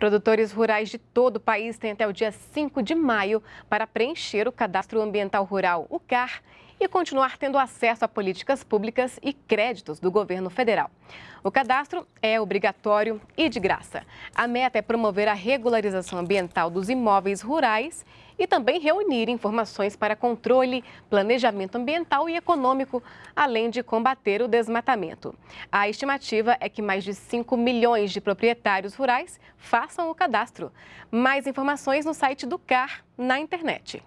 Produtores rurais de todo o país têm até o dia 5 de maio para preencher o Cadastro Ambiental Rural, o CAR, e continuar tendo acesso a políticas públicas e créditos do governo federal. O cadastro é obrigatório e de graça. A meta é promover a regularização ambiental dos imóveis rurais e também reunir informações para controle, planejamento ambiental e econômico, além de combater o desmatamento. A estimativa é que mais de 5 milhões de proprietários rurais façam o cadastro. Mais informações no site do CAR na internet.